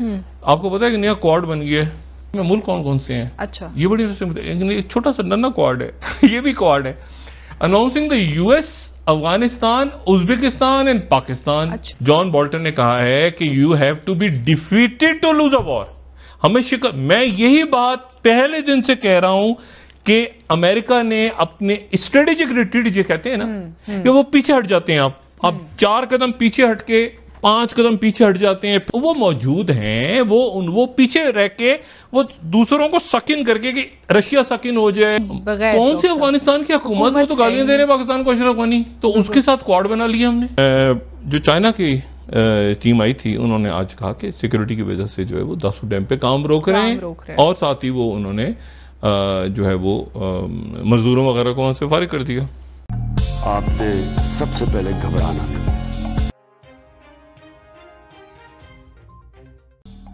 हम्म। आपको पता है कि नया क्वाड बन गया है में मुल्क कौन कौन से हैं अच्छा ये बड़ी इंटरेस्टिंग एक छोटा सा नन्ना क्वाड है ये भी क्वाड है announcing the US Afghanistan Uzbekistan and Pakistan John Bolton ने कहा है कि you have to be defeated to lose a war हमें शिकर मैं यही बात पहले दिन से कह रहा हूं कि अमेरिका ने अपने स्ट्रेटेजिक रिट्रीट जो कहते हैं ना हम्म, हम्म। कि वो पीछे हट जाते हैं आप आप चार कदम पीछे हट के पांच कदम पीछे हट जाते हैं तो वो मौजूद हैं वो उन वो पीछे रह के वो दूसरों को सकिन करके कि रशिया सकिन हो जाए कौन सी तो अफगानिस्तान की हुकूमत तो है तो गालियां दे रहे हैं पाकिस्तान को अशरफ गनी तो उसके साथ क्वाड बना लिया हमने जो चाइना की टीम आई थी उन्होंने आज कहा कि सिक्योरिटी की वजह से जो है वो दासू डैम पे काम रोक रहे हैं और साथ ही वो उन्होंने जो है वो मजदूरों वगैरह को वहां से फारिग कर दिया आपने सबसे पहले घबराना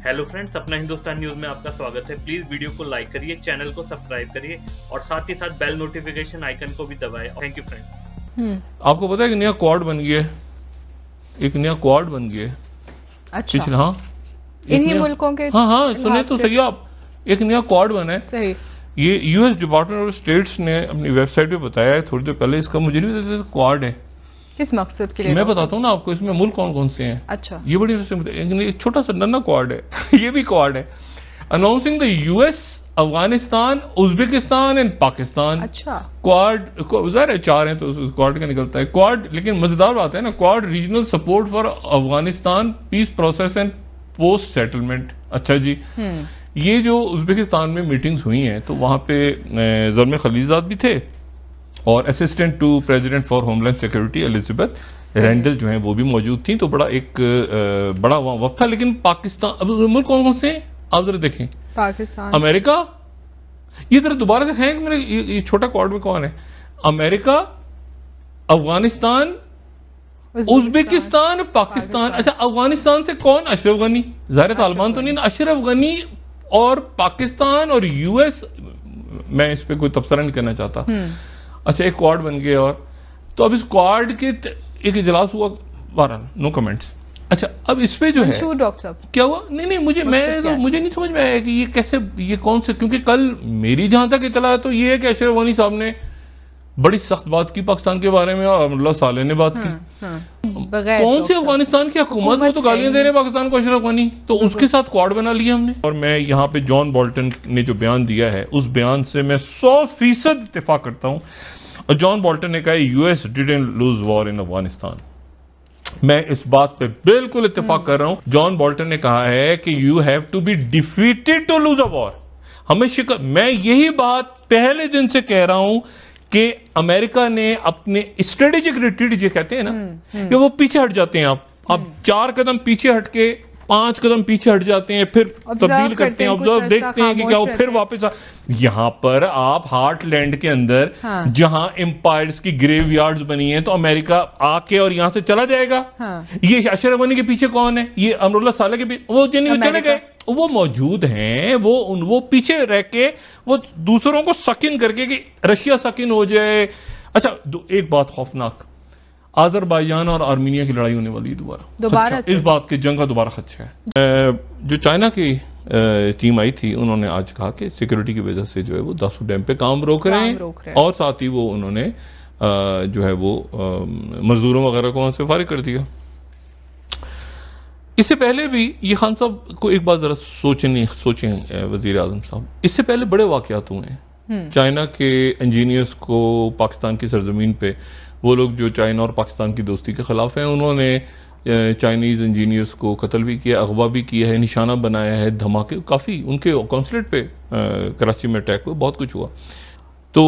हेलो फ्रेंड्स अपना हिंदुस्तान न्यूज में आपका स्वागत है प्लीज वीडियो को लाइक करिए चैनल को सब्सक्राइब करिए और साथ ही साथ बेल नोटिफिकेशन आइकन को भी दबाए थैंक यू फ्रेंड आपको पता है एक नया क्वाड बन गया एक नया क्वाड बन गया अच्छा पिछला हाँ इन्हीं मुल्कों के हाँ हाँ सुने तो सही आप एक नया क्वाड बना है सही ये यूएस डिपार्टमेंट ऑफ स्टेट्स ने अपनी वेबसाइट पे बताया है थोड़ी देर पहले इसका मुझे नहीं पता क्वाड है किस मकसद के लिए मैं बताता हूँ ना आपको इसमें मुल्क कौन कौन से हैं अच्छा ये बड़ी इंटरेस्टिंग एक छोटा सा नन्ना क्वाड है ये भी क्वाड है announcing the US Afghanistan Uzbekistan and Pakistan अच्छा क्वाड है चार हैं तो क्वाड का निकलता है क्वाड लेकिन मजेदार बात है ना quad regional support for Afghanistan peace process and post settlement अच्छा जी हम्म। ये जो उज्बेकिस्तान में मीटिंग्स हुई हैं तो वहाँ पे जरम खलीजात भी थे और assistant to president for homeland security Elizabeth Randall जो है वो भी मौजूद थी तो बड़ा एक आ, बड़ा वहां वक्त था लेकिन पाकिस्तान अब मुल्क कौन कौन से आप जरा देखें पाकिस्तान अमेरिका ये जरा दोबारा से है मेरे ये, छोटा कॉर्ड में कौन है अमेरिका अफगानिस्तान उज्बेकिस्तान पाकिस्तान अच्छा अफगानिस्तान से कौन अशरफ गनी जहर तालिबान तो नहीं अशरफ गनी और पाकिस्तान और यूएस मैं इस पर कोई तबसरा नहीं करना चाहता हम्म। अच्छा एक क्वाड बन गए और तो अब इस क्वाड के एक इजलास हुआ वारन नो कमेंट्स अच्छा अब इस पे जो है डॉक्टर साहब क्या हुआ नहीं नहीं मुझे मैं तो मुझे नहीं समझ में आया कि ये कैसे ये कौन से क्योंकि कल मेरी जहां तक इतला है तो ये है कि अशरफ वानी साहब ने बड़ी सख्त बात की पाकिस्तान के बारे में और अमरुल्ला साले ने बात की हाँ, हाँ। कौन सी तो अफगानिस्तान की हुकूमत है तो गालियां दे रहे पाकिस्तान को अशरफ गनी तो उसके साथ क्वाड बना लिया हमने और मैं यहाँ पे जॉन बॉल्टन ने जो बयान दिया है उस बयान से मैं सौ फीसद इतफाक करता हूँ और जॉन बॉल्टन ने कहा US didn't lose war in Afghanistan मैं इस बात पे बिल्कुल इतफाक हम्म। कर रहा हूं जॉन बॉल्टन ने कहा है कि you have to be defeated to lose a war हमें शिकर मैं यही बात पहले दिन से कह रहा हूं कि अमेरिका ने अपने स्ट्रेटेजिक रिट्रीट जो कहते हैं ना हम्म, हम्म। कि वो पीछे हट जाते हैं आप हम्म। आप चार कदम पीछे हट के पांच कदम पीछे हट जाते हैं फिर तब्दील करते हैं ऑब्जर्व देखते हैं कि क्या वो फिर वापस आ यहां पर आप हार्टलैंड के अंदर हाँ। जहां एम्पायर्स की ग्रेव यार्ड बनी है तो अमेरिका आके और यहां से चला जाएगा हाँ। ये अशरफ के पीछे कौन है ये अमरुल्ला साले के पीछे वो जिन चले गए वो मौजूद हैं वो उन वो पीछे रह के वो दूसरों को सकिन करके कि रशिया सकिन हो जाए अच्छा एक बात खौफनाक आजरबाईजान और आर्मीनिया की लड़ाई होने वाली दोबारा दोबारा अच्छा, इस बात की जंग का दोबारा खदशा है जो चाइना की टीम आई थी उन्होंने आज कहा कि सिक्योरिटी की वजह से जो है वो दासू डैम पे काम रोक रहे हैं और साथ ही वो उन्होंने जो है वो मजदूरों वगैरह को वहां से फारिग कर दिया इससे पहले भी ये खान साहब को एक बार जरा सोचने सोचें वजीर आजम साहब इससे पहले बड़े वाकत हुए हैं हम्म। चाइना के इंजीनियर्स को पाकिस्तान की सरजमीन पे वो लोग जो चाइना और पाकिस्तान की दोस्ती के खिलाफ हैं उन्होंने चाइनीज इंजीनियर्स को कत्ल भी किया अगवा भी किया है निशाना बनाया है धमाके काफ़ी उनके कौंसलेट पे कराची में अटैक हुआ बहुत कुछ हुआ तो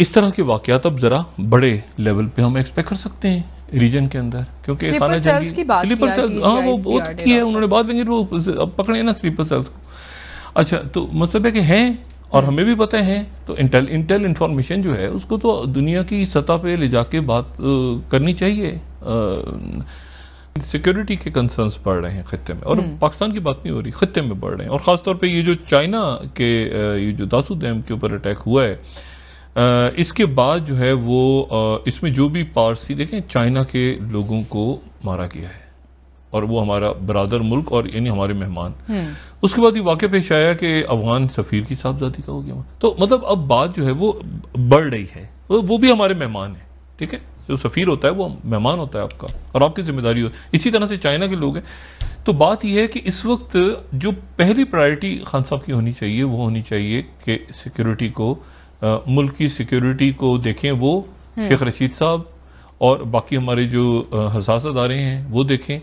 इस तरह के वाकत अब ज़रा बड़े लेवल पे हम एक्सपेक्ट कर सकते हैं रीजन के अंदर क्योंकि स्लीपर सेल्स हाँ वो बहुत की है उन्होंने बात वो पकड़े ना स्लीपर सेल्स को अच्छा तो मतलब है कि हैं और हम्म। हमें भी पता है तो इंटेल इंटेल इंफॉर्मेशन जो है उसको तो दुनिया की सतह पे ले जाके बात करनी चाहिए सिक्योरिटी के कंसर्न्स बढ़ रहे हैं खत्े में और हम्म। पाकिस्तान की बात नहीं हो रही खत्े में बढ़ रहे हैं और ख़ासतौर पर ये जो चाइना के ये जो दासू डैम के ऊपर अटैक हुआ है इसके बाद जो है वो इसमें जो भी पारसी देखें चाइना के लोगों को मारा गया है और वो हमारा बरदर मुल्क और यानी हमारे मेहमान हम्म। उसके बाद ये वाक्य पेश आया कि अफगान सफ़ीर की साहबजादी का हो गया तो मतलब अब बात जो है वो बढ़ रही है वो भी हमारे मेहमान है ठीक है जो सफ़ीर होता है वो मेहमान होता है आपका और आपकी जिम्मेदारी हो इसी तरह से चाइना के लोग हैं तो बात यह है कि इस वक्त जो पहली प्रायोरिटी खान साहब की होनी चाहिए वो होनी चाहिए कि सिक्योरिटी को मुल्क की सिक्योरिटी को देखें वो हम्म। शेख रशीद साहब और बाकी हमारे जो हसास अदारे हैं वो देखें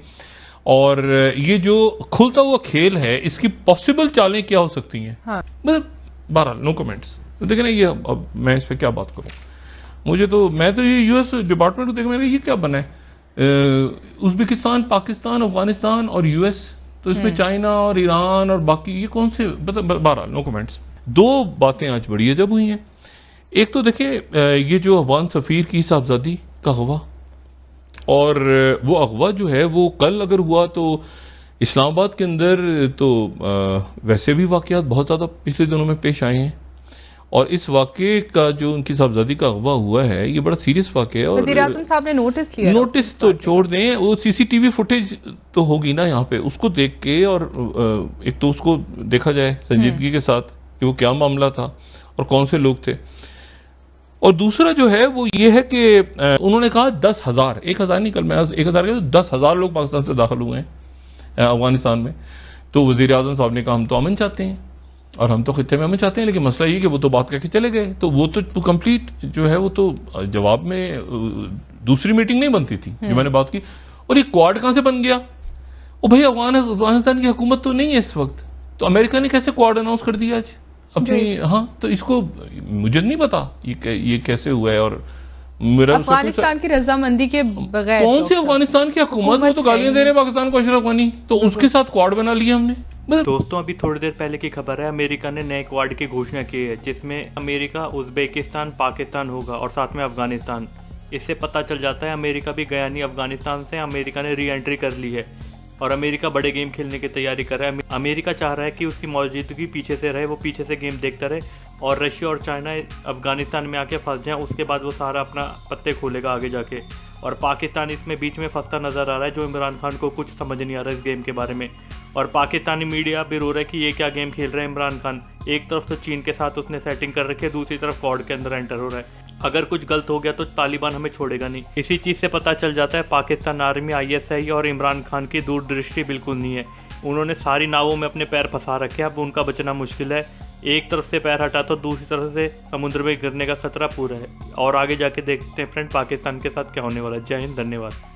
और ये जो खुलता हुआ खेल है इसकी पॉसिबल चालें क्या हो सकती हैं हाँ। मतलब बहरहाल नो कमेंट्स तो देखें ना ये अब मैं इस पर क्या बात करूँ मुझे तो मैं तो ये यूएस डिपार्टमेंट को देख मैंने ये क्या बना है उज्बेकिस्तान पाकिस्तान अफगानिस्तान और यूएस तो इसमें हम्म। चाइना और ईरान और बाकी ये कौन से मतलब, बहरहाल नो कमेंट्स दो बातें आज बड़ी अजब हुई हैं एक तो देखिए ये जो अफवान सफ़ीर की साहबजादी का अगवा और वो अगवा जो है वो कल अगर हुआ तो इस्लामाबाद के अंदर तो वैसे भी वाक़ात बहुत ज़्यादा पिछले दिनों में पेश आए हैं और इस वाक्य का जो उनकी साहबजादी का अगवा हुआ है ये बड़ा सीरियस वाक्य है और साहब ने नोटिस लिया नोटिस तो छोड़ दें वो सीसीटीवी फुटेज तो होगी ना यहाँ पे उसको देख के और एक तो उसको देखा जाए संजीदगी हम्म। के साथ कि वो क्या मामला था और कौन से लोग थे और दूसरा जो है वो ये है कि उन्होंने कहा दस हज़ार एक हज़ार नहीं कल मैं एक हज़ार के तो दस हज़ार लोग पाकिस्तान से दाखिल हुए हैं अफगानिस्तान में तो वजीर अजम साहब ने कहा हम तो अमन चाहते हैं और हम तो खत्े में अमन चाहते हैं लेकिन मसला ये कि वो तो बात करके चले गए तो वो तो कंप्लीट जो है वो तो जवाब में दूसरी मीटिंग नहीं बनती थी जो हम्म। मैंने बात की और ये क्वाड कहाँ से बन गया वो भाई अफगानिस्तान की हुकूमत तो नहीं है इस वक्त तो अमेरिका ने कैसे क्वाड अनाउंस कर दिया आज अपनी हाँ तो इसको मुझे नहीं पता ये, कै, ये कैसे हुआ है और मेरा तो अफगानिस्तान की रजामंदी के बगैर कौन सी तो अफगानिस्तान की हुकूमत वो तो गालियां दे रहे पाकिस्तान को अशरफ गनी तो उसके साथ क्वाड बना लिया हमने मतलब- दोस्तों अभी थोड़ी देर पहले की खबर है अमेरिका ने नए क्वाड की घोषणा की है जिसमें अमेरिका उज्बेकिस्तान पाकिस्तान होगा और साथ में अफगानिस्तान इससे पता चल जाता है अमेरिका भी गया नहीं अफगानिस्तान से अमेरिका ने री एंट्री कर ली है और अमेरिका बड़े गेम खेलने की तैयारी कर रहा है अमेरिका चाह रहा है कि उसकी मौजूदगी पीछे से रहे वो पीछे से गेम देखता रहे और रशिया और चाइना अफगानिस्तान में आके फंस जाएं उसके बाद वो सारा अपना पत्ते खोलेगा आगे जाके और पाकिस्तान इसमें बीच में फंसता नज़र आ रहा है जो इमरान खान को कुछ समझ नहीं आ रहा है इस गेम के बारे में और पाकिस्तानी मीडिया भी रो रहा है कि ये क्या गेम खेल रहे हैं इमरान खान एक तरफ तो चीन के साथ उसने सेटिंग कर रखी है दूसरी तरफ कॉर्ड के अंदर एंटर हो रहा है अगर कुछ गलत हो गया तो तालिबान हमें छोड़ेगा नहीं इसी चीज़ से पता चल जाता है पाकिस्तान आर्मी आईएसआई और इमरान खान की दूरदृष्टि बिल्कुल नहीं है उन्होंने सारी नावों में अपने पैर फंसा रखे अब उनका बचना मुश्किल है एक तरफ से पैर हटा तो दूसरी तरफ से समुद्र में गिरने का खतरा पूरा है और आगे जाके देखते हैं फ्रेंड पाकिस्तान के साथ क्या होने वाला है जय हिंद धन्यवाद